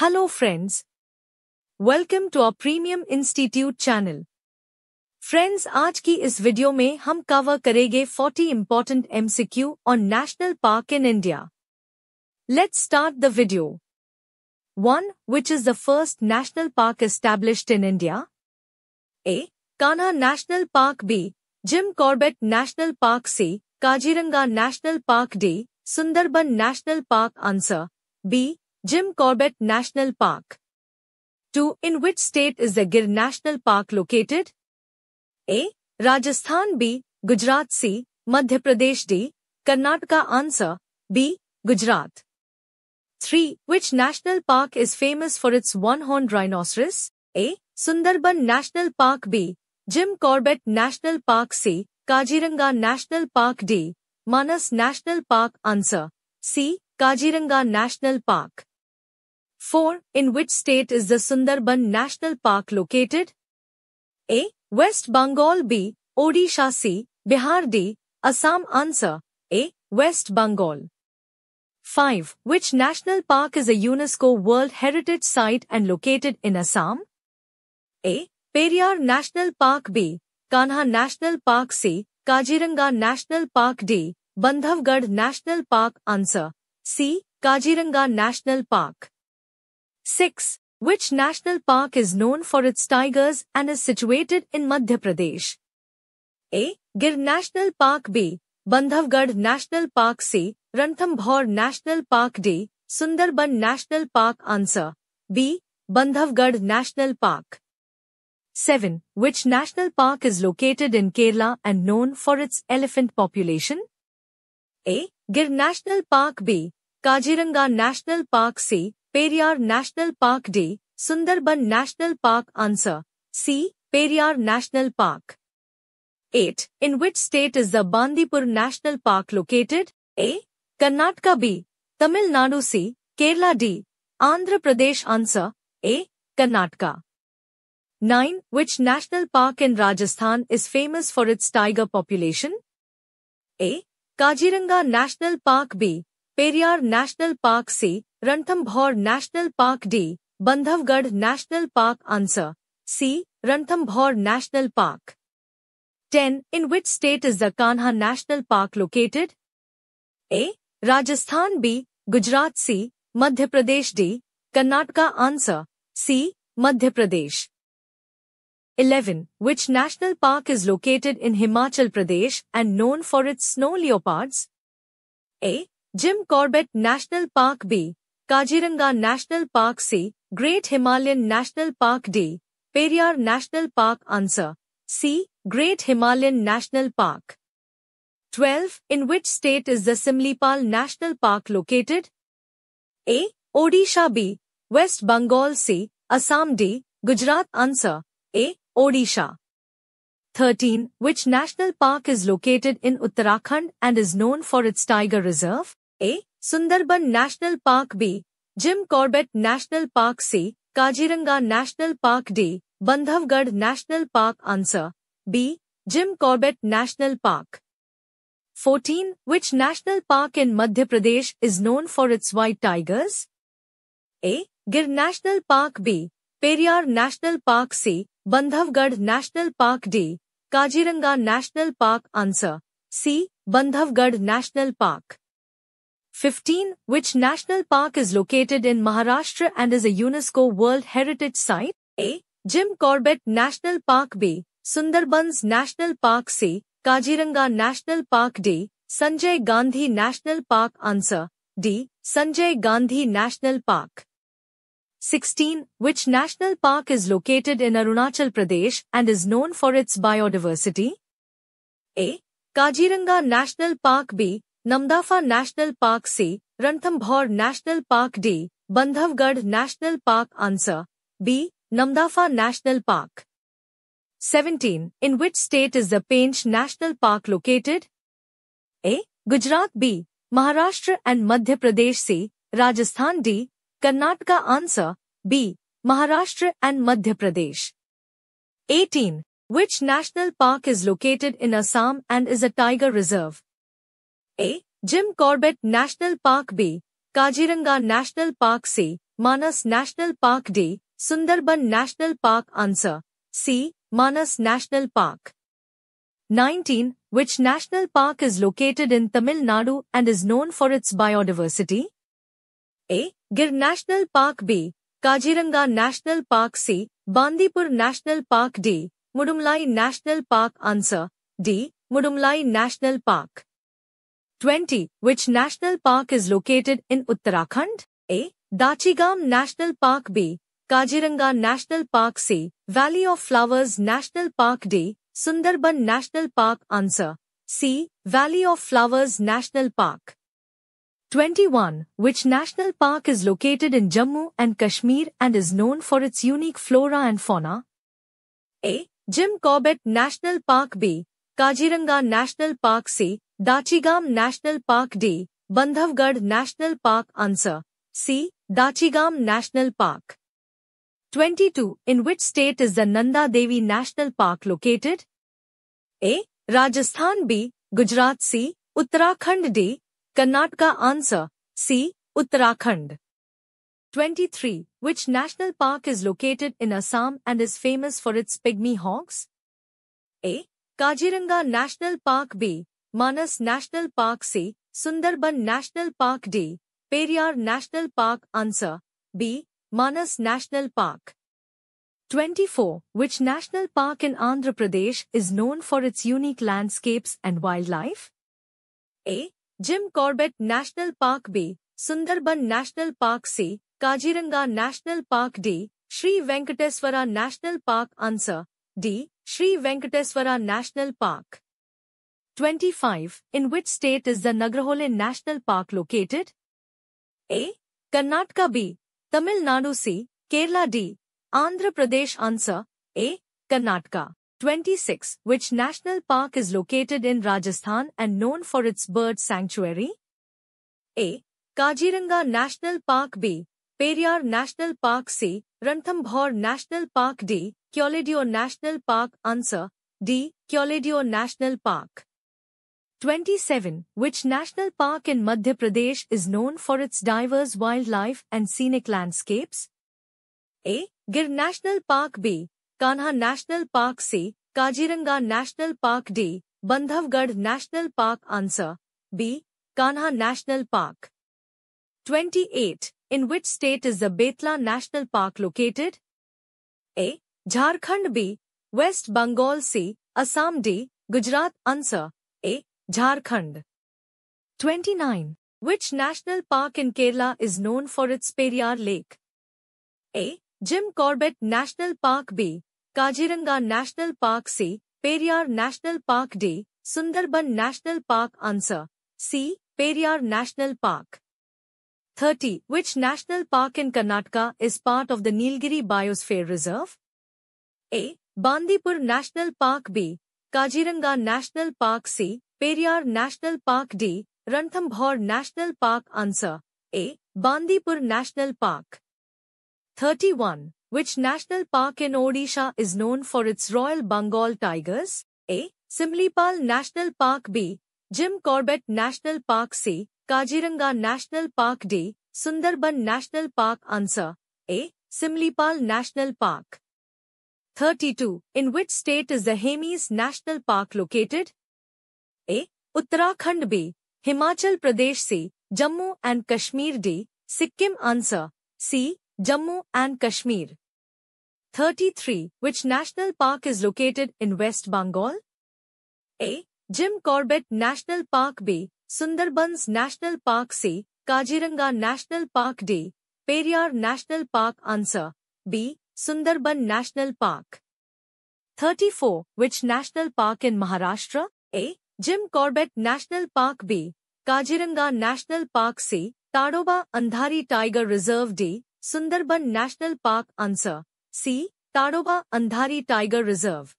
Hello friends. Welcome to our Premium Institute channel. Friends आज की इस वीडियो में हम कवर करेंगे 40 important MCQ on national park in India let start the video one which is the first national park established in India A Kanha national park B Jim Corbett national park C Kaziranga national park D Sundarban national park answer B Jim Corbett National Park. 2. In which state is the Gir National Park located? A. Rajasthan B. Gujarat C. Madhya Pradesh D. Karnataka answer B. Gujarat. 3. Which national park is famous for its one-horned rhinoceros? A. Sundarban National Park B. Jim Corbett National Park C. Kajiranga National Park D. Manas National Park answer C. Kajiranga National Park. 4. In which state is the Sundarban National Park located? A. West Bengal B. Odisha C. Bihar D. Assam Answer A. West Bengal 5. Which national park is a UNESCO World Heritage Site and located in Assam? A. Periyar National Park B. Kanha National Park C. Kajiranga National Park D. Bandhavgarh National Park Answer C. Kajiranga National Park 6. Which national park is known for its tigers and is situated in Madhya Pradesh? A. Gir National Park B. Bandhavgarh National Park C. Ranthambhor National Park D. Sundarban National Park Answer B. Bandhavgarh National Park 7. Which national park is located in Kerala and known for its elephant population? A. Gir National Park B. Kajiranga National Park C. Periyar National Park D. Sundarban National Park Answer C. Periyar National Park 8. In which state is the Bandipur National Park located? A. Karnataka B. Tamil Nadu C. Kerala D. Andhra Pradesh Answer A. Karnataka 9. Which national park in Rajasthan is famous for its tiger population? A. Kajiranga National Park B. Periyar National Park C. Ranthambhor National Park D. Bandhavgarh National Park Answer C. Ranthambhor National Park 10. In which state is the Kanha National Park located? A. Rajasthan B. Gujarat C. Madhya Pradesh D. Karnataka Answer C. Madhya Pradesh 11. Which national park is located in Himachal Pradesh and known for its snow leopards? A. Jim Corbett National Park B. Kajiranga National Park C. Great Himalayan National Park D. Periyar National Park Answer C. Great Himalayan National Park 12. In which state is the Simlipal National Park located? A. Odisha B. West Bengal C. Assam D. Gujarat Answer A. Odisha 13. Which national park is located in Uttarakhand and is known for its tiger reserve? A. Sundarban national park B Jim Corbett national park C Kaziranga national park D Bandhavgarh national park answer B Jim Corbett national park 14. Which national park in Madhya Pradesh is known for its white tigers? A. Gir National Park B. Periyar National Park C. Bandhavgarh National Park D. Kajiranga National Park Answer C. Bandhavgarh National Park 15. Which national park is located in Maharashtra and is a UNESCO World Heritage Site? A. Jim Corbett National Park B. Sundarbans National Park C. Kajiranga National Park D. Sanjay Gandhi National Park Answer D. Sanjay Gandhi National Park 16. Which national park is located in Arunachal Pradesh and is known for its biodiversity? A. Kajiranga National Park B. Namdapha national park C. Ranthambore national park D Bandhavgarh national park answer B Namdapha national park 17. In which state is the Painch National Park located? A. Gujarat B. Maharashtra and Madhya Pradesh C. Rajasthan D. Karnataka Answer B. Maharashtra and Madhya Pradesh 18. Which national park is located in Assam and is a tiger reserve? A. Jim Corbett National Park B. Kaziranga National Park C. Manas National Park D. Sundarban National Park Answer C. Manas National Park 19. Which national park is located in Tamil Nadu and is known for its biodiversity? A. Gir National Park B. Kaziranga National Park C. Bandipur National Park D. Mudumlai National Park Answer D. Mudumlai National Park 20. Which national park is located in Uttarakhand? A. Dachigam National Park B. Kajiranga National Park C. Valley of Flowers National Park D. Sundarban National Park Answer C. Valley of Flowers National Park 21. Which national park is located in Jammu and Kashmir and is known for its unique flora and fauna? A. Jim Corbett National Park B. Kajiranga National Park C. Dachigam National Park D. Bandhavgarh National Park Answer. C. Dachigam National Park. 22. In which state is the Nanda Devi National Park located? A. Rajasthan B. Gujarat C. Uttarakhand D. Karnataka Answer. C. Uttarakhand. 23. Which national park is located in Assam and is famous for its pygmy hogs? A. Kajiranga National Park B. Manas National Park C, Sundarban National Park D, Periyar National Park Answer B. Manas National Park. 24. Which national park in Andhra Pradesh is known for its unique landscapes and wildlife? A. Jim Corbett National Park B. Sundarban National Park C. Kajiranga National Park D. Sri Venkateswara National Park Answer D. Sri Venkateswara National Park 25. In which state is the Nagrahole National Park located? A. Karnataka B. Tamil Nadu C. Kerala D. Andhra Pradesh Answer A. Karnataka 26. Which national park is located in Rajasthan and known for its bird sanctuary? A. Kajiranga National Park B. Periyar National Park C. Ranthambhor National Park D. Kyoledio National Park Answer D. Kyoledio National Park 27. Which national park in Madhya Pradesh is known for its diverse wildlife and scenic landscapes? A. Gir National Park B. Kanha National Park C. Kajiranga National Park D. Bandhavgarh National Park Answer B. Kanha National Park 28. In which state is the Betla National Park located? A. Jharkhand B. West Bengal C. Assam D. Gujarat Answer A. Jharkhand. 29. Which national park in Kerala is known for its Periyar Lake? A. Jim Corbett National Park B. Kaziranga National Park C. Periyar National Park D. Sundarban National Park Answer C. Periyar National Park 30. Which national park in Karnataka is part of the Nilgiri Biosphere Reserve? A. Bandipur National Park B. Kaziranga National Park C. Periyar National Park D. Ranthambhor National Park Answer A. Bandipur National Park 31. Which national park in Odisha is known for its Royal Bengal tigers? A. Simlipal National Park B. Jim Corbett National Park C. Kajiranga National Park D. Sundarban National Park Answer A. Simlipal National Park 32. In which state is the Hemis National Park located? Uttarakhand B Himachal Pradesh C Jammu and Kashmir D Sikkim answer C Jammu and Kashmir. 33. Which national park is located in West Bengal? A. Jim Corbett National Park B. Sundarbans National Park C. Kajiranga National Park D. Periyar National Park Answer B. Sundarban National Park. 34. Which national park in Maharashtra? A. Jim Corbett National Park B, Kaziranga National Park C, Tadoba Andhari Tiger Reserve D, Sundarban National Park Answer C, Tadoba Andhari Tiger Reserve.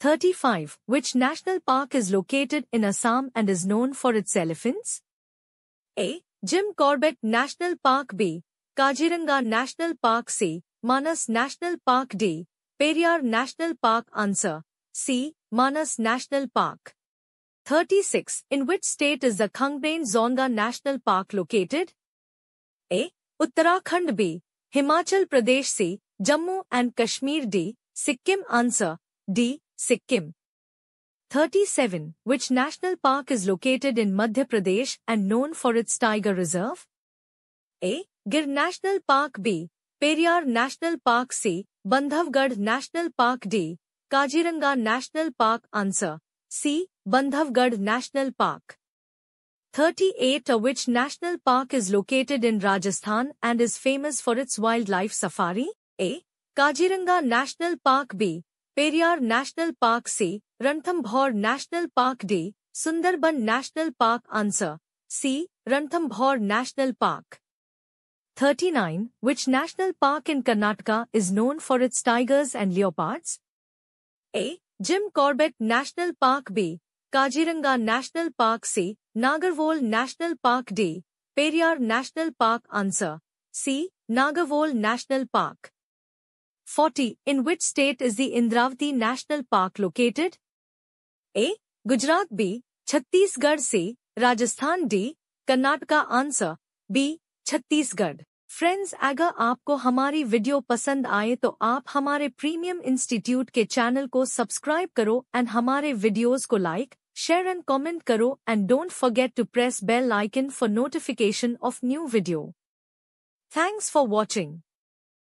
35. Which national park is located in Assam and is known for its elephants? A. Jim Corbett National Park B, Kaziranga National Park C, Manas National Park D, Periyar National Park Answer C, Manas National Park. 36. In which state is the Khangbain Zonga National Park located? A. Uttarakhand B. Himachal Pradesh C. Jammu and Kashmir D. Sikkim Answer D. Sikkim 37. Which national park is located in Madhya Pradesh and known for its tiger reserve? A. Gir National Park B. Periyar National Park C. Bandhavgarh National Park D. Kajiranga National Park Answer C. Bandhavgarh National Park. 38 of which national park is located in Rajasthan and is famous for its wildlife safari, A. Kajiranga National Park B. Periyar National Park C. Ranthambore National Park D. Sundarban National Park Answer C. Ranthambore National Park 39. Which national park in Karnataka is known for its tigers and leopards? A. Jim Corbett National Park B. Kaziranga national park C Nagarhole national park D Periyar national park answer C Nagarhole national park 40. In which state is the Indravati national park located A Gujarat B Chhattisgarh C Rajasthan D Karnataka answer B Chhattisgarh friends अगर आपको हमारी video पसंद आए तो आप हमारे premium institute के channel को सब्सक्राइब करो एंड हमारे वीडियोस को like share and comment karo and don't forget to press bell icon for notification of new video. Thanks for watching.